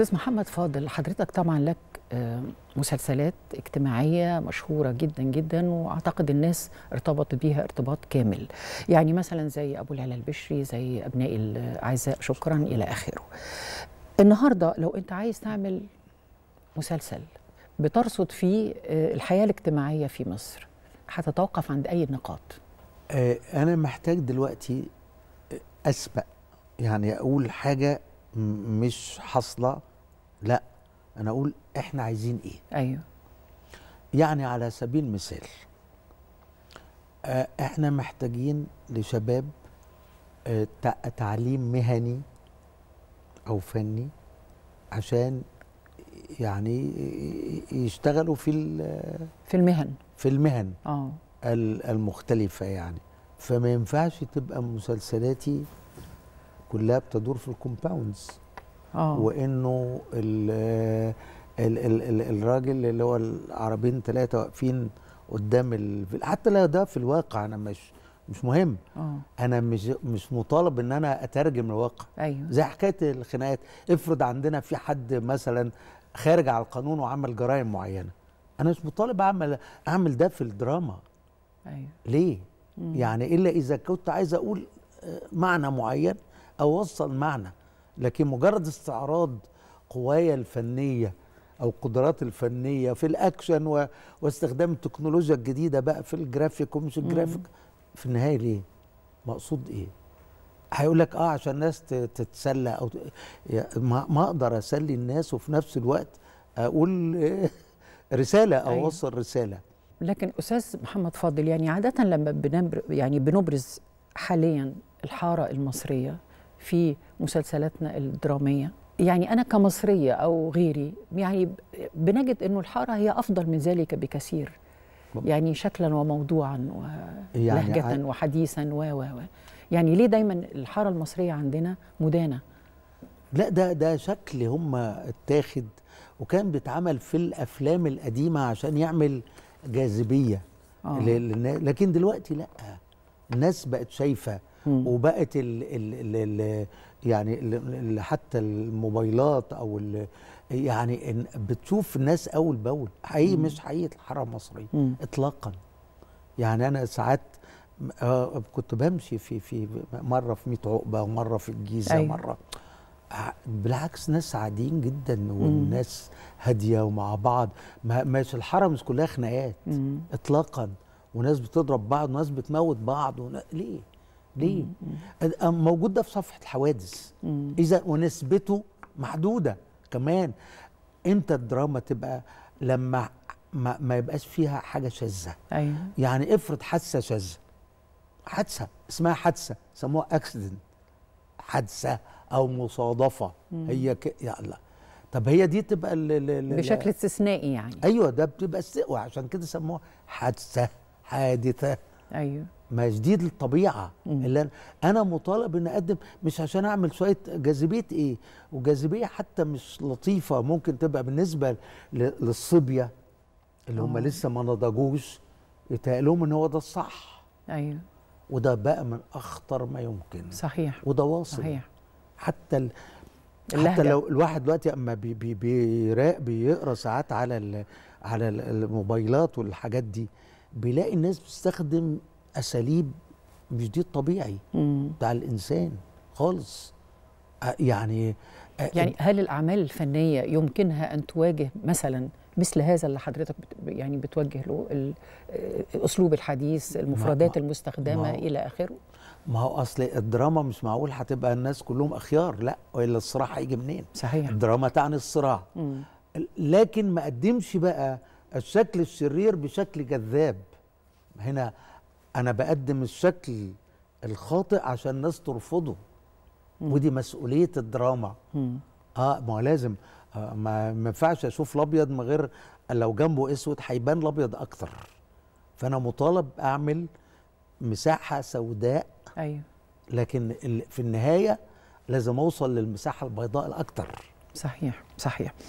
استاذ محمد فاضل حضرتك طبعا لك آه، مسلسلات اجتماعية مشهورة جدا جدا وأعتقد الناس ارتبطت بيها ارتباط كامل يعني مثلا زي أبو العلا البشري زي أبناء الأعزاء شكرا إلى آخره النهاردة لو أنت عايز تعمل مسلسل بترصد فيه آه، الحياة الاجتماعية في مصر هتتوقف عند أي نقاط؟ آه، أنا محتاج دلوقتي أسبق يعني أقول حاجة مش حاصله لا انا اقول احنا عايزين ايه ايوه يعني على سبيل المثال آه، احنا محتاجين لشباب آه، تعليم مهني او فني عشان يعني يشتغلوا في في المهن في المهن أوه. المختلفه يعني فما ينفعش تبقى مسلسلاتي كلها بتدور في الكومباوندز اه وانه ال ال ال الراجل اللي هو العربين ثلاثه واقفين قدام ال... حتى لا ده في الواقع انا مش مش مهم أوه. انا مش مش مطالب ان انا اترجم الواقع أيوه. زي حكايه الخناقات افرض عندنا في حد مثلا خارج على القانون وعمل جرائم معينه انا مش مطالب اعمل اعمل ده في الدراما أيوه. ليه مم. يعني الا اذا كنت عايز اقول آه، معنى معين اوصل معنى لكن مجرد استعراض قوايا الفنيه او قدرات الفنيه في الاكشن و... واستخدام التكنولوجيا الجديده بقى في الجرافيك ومش الجرافيك في النهايه ليه مقصود ايه هيقول لك اه عشان الناس تتسلى او ما... اقدر اسلي الناس وفي نفس الوقت اقول رساله او أيوه. اوصل رساله لكن استاذ محمد فاضل يعني عاده لما بنبر يعني بنبرز حاليا الحاره المصريه في مسلسلاتنا الدراميه يعني انا كمصريه او غيري يعني بنجد انه الحاره هي افضل من ذلك بكثير يعني شكلا وموضوعا ولهجه يعني وحديثا و و و يعني ليه دايما الحاره المصريه عندنا مدانه لا ده ده شكل هم اتاخد وكان بيتعمل في الافلام القديمه عشان يعمل جاذبيه آه. لكن دلوقتي لا الناس بقت شايفه وبقت وبقت ال ال ال يعني الـ حتى الموبايلات او يعني بتشوف الناس اول باول حقيقي مش حقيقه الحاره المصريه اطلاقا يعني انا ساعات آه كنت بمشي في في مره في 100 عقبه ومره في الجيزه أيوة. مره بالعكس ناس عاديين جدا والناس هاديه ومع بعض مش الحرم مش كلها خناقات اطلاقا وناس بتضرب بعض وناس بتموت بعض ليه؟ ليه؟ موجود ده في صفحه الحوادث اذا ونسبته محدوده كمان امتى الدراما تبقى لما ما, ما يبقاش فيها حاجه شاذه ايوه يعني افرض حادثه شاذه حادثه اسمها حادثه سموها اكسيدنت حادثه او مصادفه مم. هي ك... يلا طب هي دي تبقى ل... ل... بشكل استثنائي يعني ايوه ده بتبقى استقوى عشان كده سموها حادثه حادثه ايوه ما دي الطبيعه مم. اللي انا انا مطالب ان اقدم مش عشان اعمل شويه جاذبيه ايه وجاذبيه حتى مش لطيفه ممكن تبقى بالنسبه للصبيه اللي هم آه. لسه ما نضجوش يتقالهم ان هو ده الصح ايوه وده بقى من اخطر ما يمكن صحيح وده واصل صحيح حتى ال... حتى لو الواحد دلوقتي اما بي بي بيقرا ساعات على ال... على الموبايلات والحاجات دي بيلاقي الناس بتستخدم اساليب مش دي الطبيعي بتاع الانسان خالص يعني يعني هل الاعمال الفنيه يمكنها ان تواجه مثلا مثل هذا اللي حضرتك بت يعني بتوجه له اسلوب الحديث المفردات ما المستخدمه ما الى اخره ما هو اصل الدراما مش معقول هتبقى الناس كلهم اخيار لا والا الصراع هيجي منين صحيح الدراما تعني الصراع مم. لكن ما قدمش بقى الشكل الشرير بشكل جذاب هنا انا بقدم الشكل الخاطئ عشان الناس ترفضه مم. ودي مسؤوليه الدراما مم. اه ما لازم آه ما ينفعش اشوف الابيض من غير لو جنبه اسود هيبان الابيض اكتر فانا مطالب اعمل مساحه سوداء ايوه لكن في النهايه لازم اوصل للمساحه البيضاء الاكتر صحيح صحيح